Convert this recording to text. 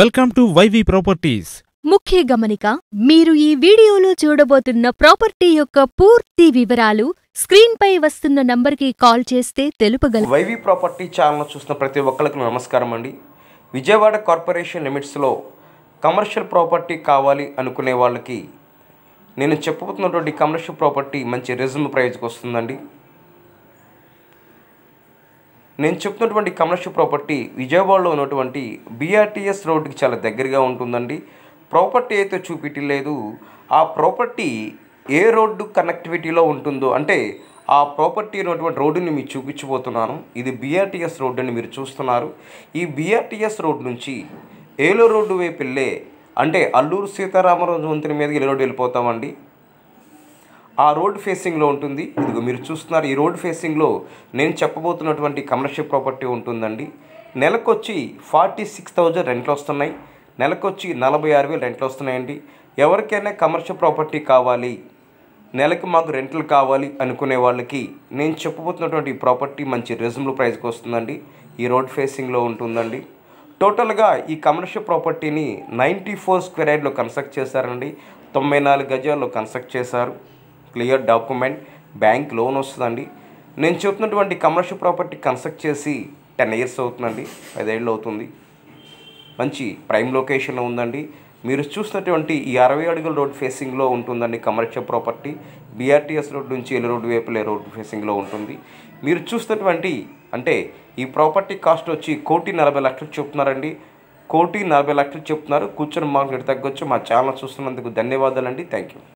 welcome to YV properties ముఖ్య గమనిక మీరు ఈ వీడియోలో చూడబోతున్న ప్రాపర్టీ యొక్క పూర్తి వివరాలు స్క్రీన్ పై వస్తున్న కి కాల్ చేస్తే తెలుపగల వైవి ప్రాపర్టీ ఛానల్ చూసిన ప్రతి ఒక్కరికి నమస్కారం అండి విజయవాడ కార్పొరేషన్ లిమిట్స్లో కమర్షియల్ ప్రాపర్టీ కావాలి అనుకునే వాళ్ళకి నేను చెప్పబోతున్నటువంటి కమర్షియల్ ప్రాపర్టీ మంచి రిజమ్ ప్రైజ్కి వస్తుందండి నేను చెప్తున్నటువంటి కమర్షియల్ ప్రాపర్టీ విజయవాడలో ఉన్నటువంటి బీఆర్టీఎస్ రోడ్డుకి చాలా దగ్గరగా ఉంటుందండి ప్రాపర్టీ అయితే చూపించలేదు ఆ ప్రాపర్టీ ఏ రోడ్డు కనెక్టివిటీలో ఉంటుందో అంటే ఆ ప్రాపర్టీ ఉన్నటువంటి రోడ్డుని మీకు చూపించబోతున్నాను ఇది బీఆర్టీఎస్ రోడ్డుని మీరు చూస్తున్నారు ఈ బీఆర్టీఎస్ రోడ్ నుంచి ఏలూరు రోడ్డు వైపు వెళ్ళే అంటే అల్లూరు సీతారామరాజు వంతుని మీదకి ఏలూరు వెళ్ళిపోతామండి ఆ రోడ్ ఫేసింగ్లో ఉంటుంది ఇదిగో మీరు చూస్తున్నారు ఈ రోడ్ ఫేసింగ్లో నేను చెప్పబోతున్నటువంటి కమర్షియల్ ప్రాపర్టీ ఉంటుందండి నెలకొచ్చి ఫార్టీ సిక్స్ థౌజండ్ రెంట్లు వస్తున్నాయి నెలకొచ్చి నలభై ఆరు వేలు రెంట్లు వస్తున్నాయండి ఎవరికైనా కమర్షియల్ ప్రాపర్టీ కావాలి నెలకు మాకు రెంట్లు కావాలి అనుకునే వాళ్ళకి నేను చెప్పబోతున్నటువంటి ప్రాపర్టీ మంచి రీజనబుల్ ప్రైస్కి వస్తుందండి ఈ రోడ్ ఫేసింగ్లో ఉంటుందండి టోటల్గా ఈ కమర్షియల్ ప్రాపర్టీని నైంటీ ఫోర్ స్క్వేర్ యార్డ్లో కన్స్ట్రక్ట్ చేశారండి తొంభై నాలుగు గజాల్లో కన్స్ట్రక్ట్ చేశారు క్లియర్ డాక్యుమెంట్ బ్యాంక్ లోన్ వస్తుందండి నేను చెప్తున్నటువంటి కమర్షియల్ ప్రాపర్టీ కన్స్ట్రక్ట్ చేసి టెన్ ఇయర్స్ అవుతుందండి పదేళ్ళు అవుతుంది మంచి ప్రైమ్ లొకేషన్లో ఉందండి మీరు చూసినటువంటి ఈ అరవై అడుగుల రోడ్ ఫేసింగ్లో ఉంటుందండి కమర్షియల్ ప్రాపర్టీ బీఆర్టీఎస్ రోడ్ నుంచి ఎల్లు రోడ్డు వేపులే రోడ్ ఫేసింగ్లో ఉంటుంది మీరు చూసినటువంటి అంటే ఈ ప్రాపర్టీ కాస్ట్ వచ్చి కోటి నలభై లక్షలు చెప్తున్నారండి కోటి నలభై లక్షలు చెప్తున్నారు కూర్చొని మాకు మార్కెట్ తగ్గొచ్చు మా ఛానల్ చూస్తున్నందుకు ధన్యవాదాలండి థ్యాంక్ యూ